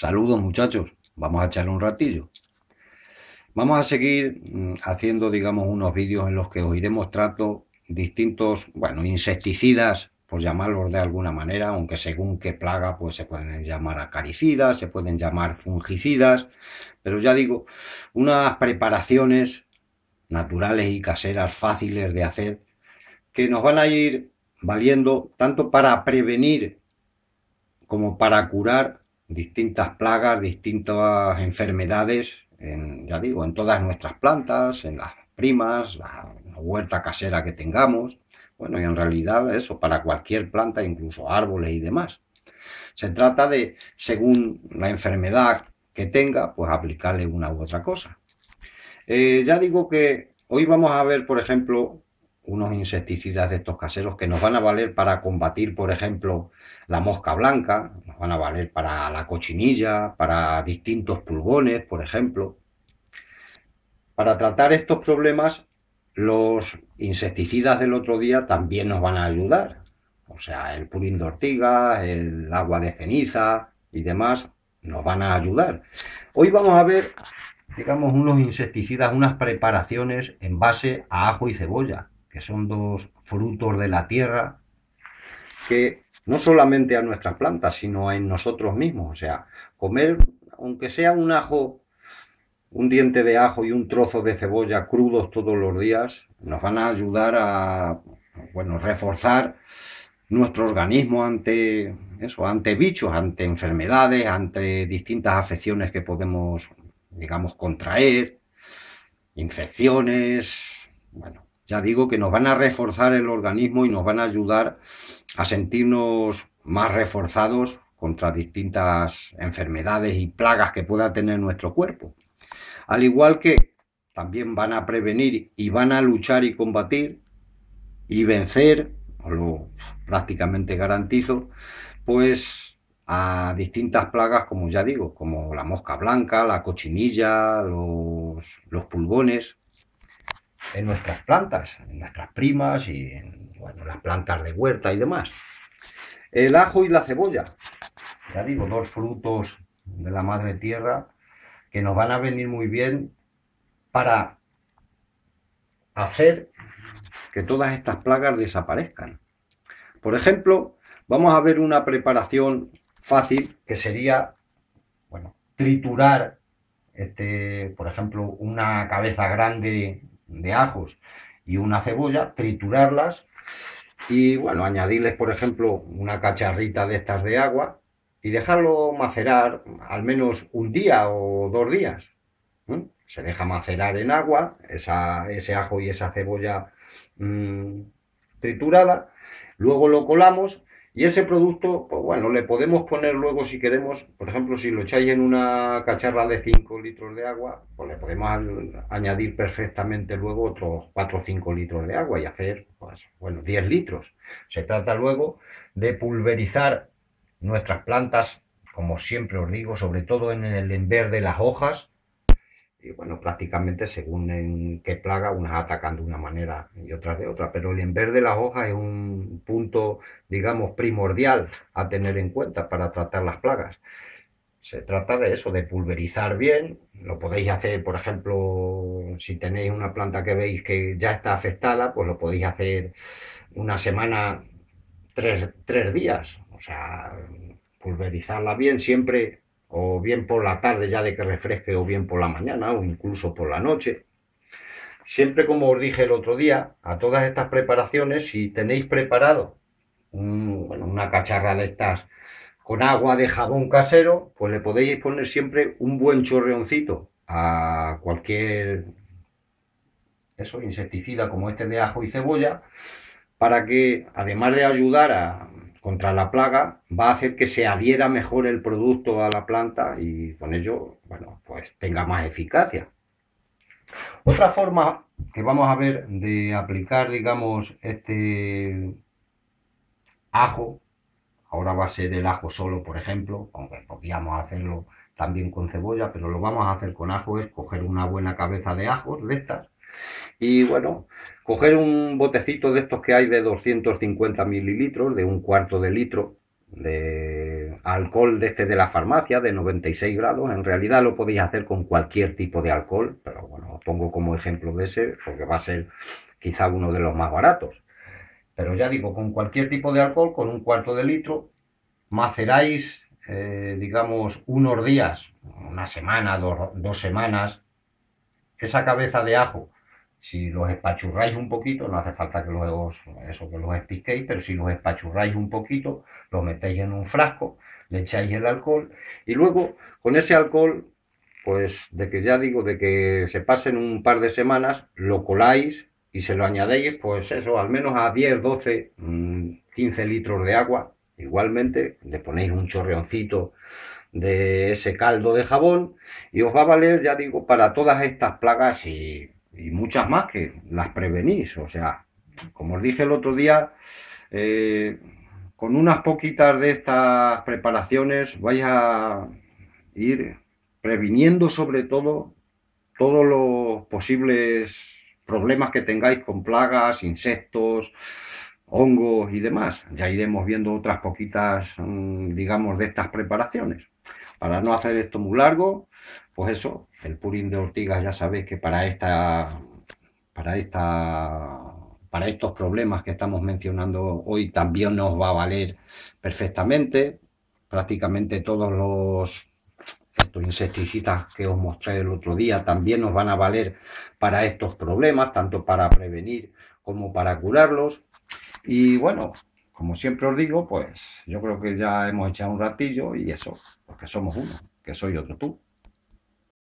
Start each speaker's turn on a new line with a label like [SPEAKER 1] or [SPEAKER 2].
[SPEAKER 1] Saludos muchachos, vamos a echar un ratillo. Vamos a seguir mm, haciendo, digamos, unos vídeos en los que os iremos trato distintos, bueno, insecticidas, por llamarlos de alguna manera, aunque según qué plaga, pues se pueden llamar acaricidas, se pueden llamar fungicidas, pero ya digo, unas preparaciones naturales y caseras fáciles de hacer que nos van a ir valiendo tanto para prevenir como para curar distintas plagas, distintas enfermedades, en, ya digo, en todas nuestras plantas, en las primas, la, huerta casera que tengamos, bueno, y en realidad eso para cualquier planta, incluso árboles y demás. Se trata de, según la enfermedad que tenga, pues aplicarle una u otra cosa. Eh, ya digo que hoy vamos a ver, por ejemplo, unos insecticidas de estos caseros que nos van a valer para combatir, por ejemplo, la mosca blanca, nos van a valer para la cochinilla, para distintos pulgones, por ejemplo. Para tratar estos problemas, los insecticidas del otro día también nos van a ayudar. O sea, el purín de ortiga, el agua de ceniza y demás nos van a ayudar. Hoy vamos a ver, digamos, unos insecticidas, unas preparaciones en base a ajo y cebolla que son dos frutos de la tierra, que no solamente a nuestras plantas, sino en nosotros mismos. O sea, comer, aunque sea un ajo, un diente de ajo y un trozo de cebolla crudos todos los días, nos van a ayudar a, bueno, reforzar nuestro organismo ante eso, ante bichos, ante enfermedades, ante distintas afecciones que podemos, digamos, contraer, infecciones, bueno, ya digo que nos van a reforzar el organismo y nos van a ayudar a sentirnos más reforzados contra distintas enfermedades y plagas que pueda tener nuestro cuerpo. Al igual que también van a prevenir y van a luchar y combatir y vencer, lo prácticamente garantizo, pues a distintas plagas, como ya digo, como la mosca blanca, la cochinilla, los, los pulgones, en nuestras plantas, en nuestras primas y en las plantas de huerta y demás. El ajo y la cebolla, ya digo, dos frutos de la madre tierra que nos van a venir muy bien para hacer que todas estas plagas desaparezcan. Por ejemplo, vamos a ver una preparación fácil que sería, bueno, triturar, este, por ejemplo, una cabeza grande de ajos y una cebolla, triturarlas y bueno, añadirles por ejemplo una cacharrita de estas de agua y dejarlo macerar al menos un día o dos días. Se deja macerar en agua ese ajo y esa cebolla mm, triturada, luego lo colamos y ese producto, pues bueno, le podemos poner luego si queremos, por ejemplo, si lo echáis en una cacharra de 5 litros de agua, pues le podemos añadir perfectamente luego otros 4 o 5 litros de agua y hacer, pues bueno, 10 litros. Se trata luego de pulverizar nuestras plantas, como siempre os digo, sobre todo en el verde de las hojas, y bueno, prácticamente según en qué plaga, unas atacan de una manera y otras de otra. Pero el enverde de las hojas es un punto, digamos, primordial a tener en cuenta para tratar las plagas. Se trata de eso, de pulverizar bien. Lo podéis hacer, por ejemplo, si tenéis una planta que veis que ya está afectada, pues lo podéis hacer una semana, tres, tres días. O sea, pulverizarla bien siempre o bien por la tarde ya de que refresque, o bien por la mañana, o incluso por la noche. Siempre como os dije el otro día, a todas estas preparaciones, si tenéis preparado una cacharra de estas con agua de jabón casero, pues le podéis poner siempre un buen chorreoncito a cualquier eso, insecticida como este de ajo y cebolla, para que además de ayudar a contra la plaga va a hacer que se adhiera mejor el producto a la planta y con ello, bueno, pues tenga más eficacia. Otra forma que vamos a ver de aplicar, digamos, este ajo, ahora va a ser el ajo solo, por ejemplo, aunque podríamos hacerlo también con cebolla, pero lo vamos a hacer con ajo, es coger una buena cabeza de ajos de estas, y bueno, coger un botecito de estos que hay de 250 mililitros, de un cuarto de litro, de alcohol de este de la farmacia de 96 grados. En realidad lo podéis hacer con cualquier tipo de alcohol, pero bueno, os pongo como ejemplo de ese porque va a ser quizá uno de los más baratos. Pero ya digo, con cualquier tipo de alcohol, con un cuarto de litro, maceráis, eh, digamos, unos días, una semana, dos semanas, esa cabeza de ajo si los espachurráis un poquito, no hace falta que los, eso, que los espiquéis, pero si los espachurráis un poquito, los metéis en un frasco, le echáis el alcohol y luego con ese alcohol, pues de que ya digo, de que se pasen un par de semanas, lo coláis y se lo añadéis, pues eso, al menos a 10, 12, 15 litros de agua. Igualmente, le ponéis un chorreoncito de ese caldo de jabón y os va a valer, ya digo, para todas estas plagas y y muchas más que las prevenís. O sea, como os dije el otro día, eh, con unas poquitas de estas preparaciones vais a ir previniendo sobre todo todos los posibles problemas que tengáis con plagas, insectos, hongos y demás. Ya iremos viendo otras poquitas, mm, digamos, de estas preparaciones. Para no hacer esto muy largo, pues eso, el Purín de Ortigas ya sabéis que para esta para esta para estos problemas que estamos mencionando hoy también nos va a valer perfectamente. Prácticamente todos los estos insecticidas que os mostré el otro día también nos van a valer para estos problemas, tanto para prevenir como para curarlos. Y bueno, como siempre os digo, pues yo creo que ya hemos echado un ratillo y eso, porque somos uno, que soy otro tú.